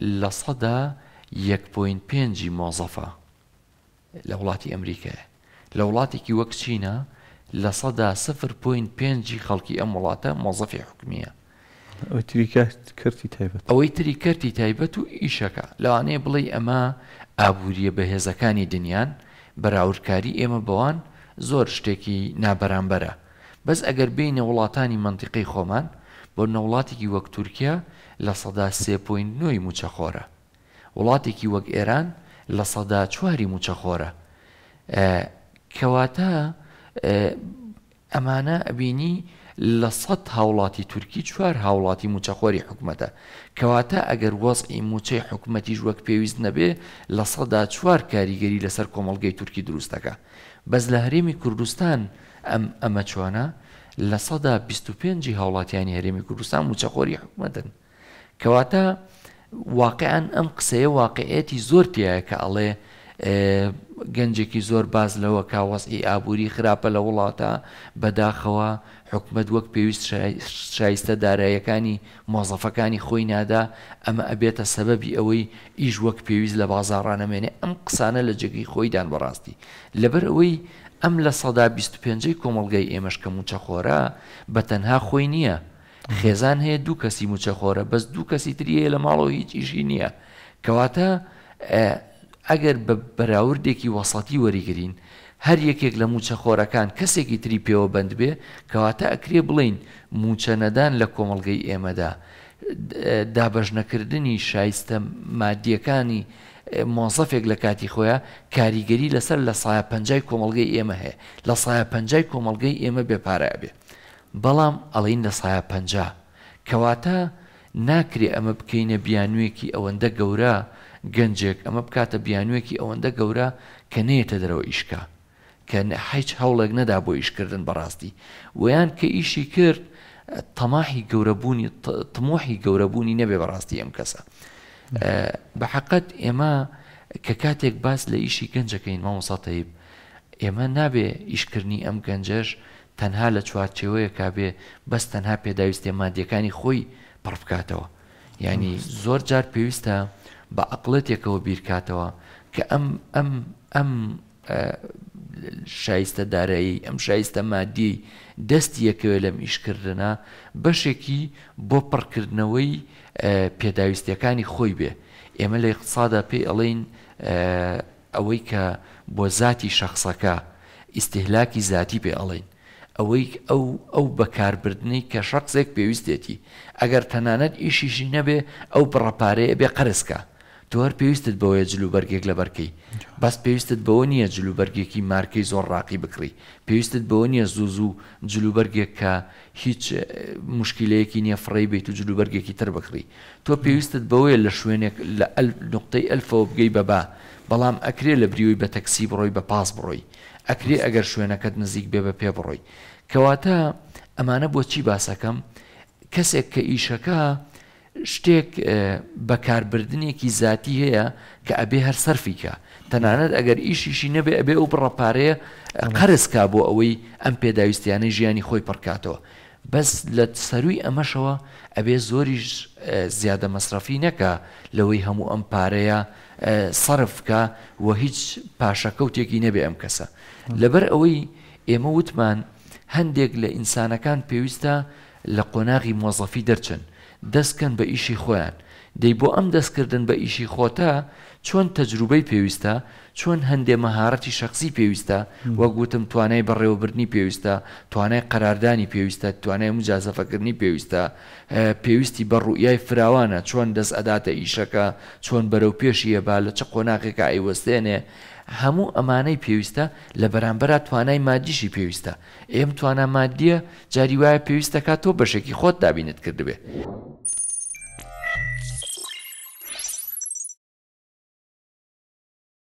لە سەدا 1.5 مۆزەفە لە وڵاتی ئەمریکای لە وڵاتێکی وەک چینە لە سەدا 0.5 خەڵکی ئەم وڵاتە مۆزەفی حکومیە کردی تایبەت ئەوەی تری کردی تایبەت و ئیشەکە لەوانەیە بڵێ ئەمە ئابوووریە بەهێزەکانی دنیان بەراوردکاری ئێمە بەوان زۆر شتێکی نابەرامبەرە بەس ئەگەر بینە وڵاتانی منتیقی خۆمان بۆ نەوڵاتێکی وەک تورکیا لە سەدا سێپۆین نوۆی موچەخۆرە وڵاتێکی وەک ئێران لە سەدا چواری موچەخۆرە کەواتە ئەمانە ئەبینی لە سەد هاوڵاتی تورکی چوار هاوڵاتی موچەخۆری حکوومەتە کەواتە ئەگەر وەزئی موچەی حکوومەتیش وەک پێویست نەبێ لە سەدا چوار کاریگەری لەسەر کۆمەلگەی تورکی دروستەکە بەس لە هەرێمی کوردستان ئەم ئەمە چۆنە لە سەدا 25 هاوڵاتیانی هەرێمی کوردستان موچەخۆری حکوومەتن کەواتە واقعیان ئەم قسەیە واقعەتی زۆر تایە کە ئەڵێ گەنجێکی زۆر باز لەوە کاوەسی ئابووری خراپە لە وڵاتە بەداخەوە حکومت وەک پێویست شایستە داراییەکانی مۆزەفەکانی خۆی نادا ئەمە ئەبێتە سەبەبی ئەوەی ئیش وەک پێویست لە بازارانەمێنێ ئەم قسانە لە جگەی خۆیدان بەڕاستی لەبەر ئەوەی ئەم لە سەدا 25 کۆمەلگای ئێمەشکەم و چەخۆرە بە تەنها خۆی نییە خێزان هەیە دوو کەسی موچەخۆرە بەس دوو کەسی تریە لە ماڵەوە هیچ ئیشی نییە کەواتە ئەگەر بە بەراوردێکی وەسەتی وەریگرین هەر یەکێک لە موچەخۆرەکان کەسێکی تری پێوە بند بێ کەواتە ئەکرێ بڵین موچەنەدان لە کۆمەلگەی ئێمەدا دابەژنەکردنی شایستە مادیەکانی مۆزەفێک لە کاتی خۆیان کاریگەری لەسەر لە سایە پنجای کۆمەلگەی ئێمە هەیە لە سایە پنجای کۆمەلگەی ئێمە بێپارە بێ بەڵام ئەڵین لە سایە پ کەواتە ناکرێ ئەمە بکەینە بیانوێکی ئەوەندە گەورە گەنجێک ئەمە بکاتە بیانوێکی ئەوەندە گەورە کە نێتە دەرەوە ئیشکە کە هیچ هەوڵێک نەدا بۆ ئیشکردن بەڕاستی ویان کە ئیشی کرد تەماحی گەورەبوونی تمۆحی گەورەبوونی نەبێ بەڕاستی ئەم کەسە بە حقەت ئێمە کە کاتێک باس لە ئیشی گەنجەکەین مامۆسەتەیب ئێمە نابێ ئیشکردنی ئەم گەنجەش تەنها لە چوارچێوەیە کابێ بەس تەنها پێداویستێ مادیەکانی خۆی پڕ بکاتەوە ینی زۆر جار پێویستە بە عقلەتێکەوە بیرکاتەوە کە ئەم ئەم ئەم شایستە دارایی ئەم شایستە مادی دەستی یەکەوێ لەم ئیشکردنا بەشێکی بۆ پڕکردنەوەی پێداویستەکانی خۆی بێ ئێمە لە اقتصادا پێی ئەڵین ئەوەی کە بۆ ذاتی شخصەکە ئیسیهلاکی ذاتی پێ ئەڵین ئەوەی ئەو ئەو بەکاربردنەی کە شەقسێک پێویستێتی ئەگەر تەنانەت ئیشیشی نەبێ ئەو بڕەپارەیە بێ قەرسکە تۆر پێویستت بەوەیە جلوبەرگێک لە بەرکەی بەس پێویستت بەوە نییە جلوبەرگێکی مارکەی زۆر ڕاقی بکڕی پێویستت بەوە نییە زوو زوو جلوبەرگێک کە هیچ مشکلەیەکی نییە فڕی بیت و جلوبەرگێکی تر بکڕی تۆ پێویستت بەوەیە لە شوێنێک لە نقطەی ئەلفەوە بگەی بەبا بەڵام ئەکرێ لە بریوی بە تەکسی بڕۆی بە پاس بڕۆی ئەکرێ ئەگەر شوێنەکەت نزیک بێ بە پێ بڕۆی کەواتە ئەمانە بۆچی باسەکەم کەسێک کە ئیشەکە شتێک بەکاربردنێکی ذاتی هەیە کە ئەبێ هەر سەرفیکە تەنانەت ئەگەر ئیشیشی نەبێ ئەبێ ئەو بڕەپارەیە قەرزکا بۆ ئەوەی ئەم پێداویستیانەی ژیانی خۆی پڕکاتەوە بەس لە سەروی ئەمەشەوە ئەبێ زۆریش زیادە مەصرفی نەکە لەوەی هەموو ئەم پارەیە سەرفکە و هیچ پاشەکەوتێکی نەبێ ئەم کەسە لەبەر ئەوەی ئێمە وتمان هەندێک لە ئینسانەکان پێویستە لە قۆناغی مۆزەفی دەرچن دەستکەن بە ئیشی خۆیان دەی بۆ ئەم دەستکردن بە ئیشی خۆتە چۆن تەجروبەی پێویستە چۆن هەندێ مەهارەتی شخصی پێویستە وەگوتم توانای بەڕێوەبرنی پێویستە توانای قەراردانی پێویستە توانای مجازەفەکردنی پێویستە پێویستی بە ڕوئای فراوانە چۆن دەست ئەداتە ئیشەکە چۆن بەرەو پێشیە با لە چ قۆناقێکە ئەیوەستێنێ هەموو ئەمانەی پێویستە لە بەرامبەر توانای مادیشی پێویستە ئێم توانە مادیە جاری وایە پێویستەکە تۆ بەشێکی خۆت دابینت کردبێ.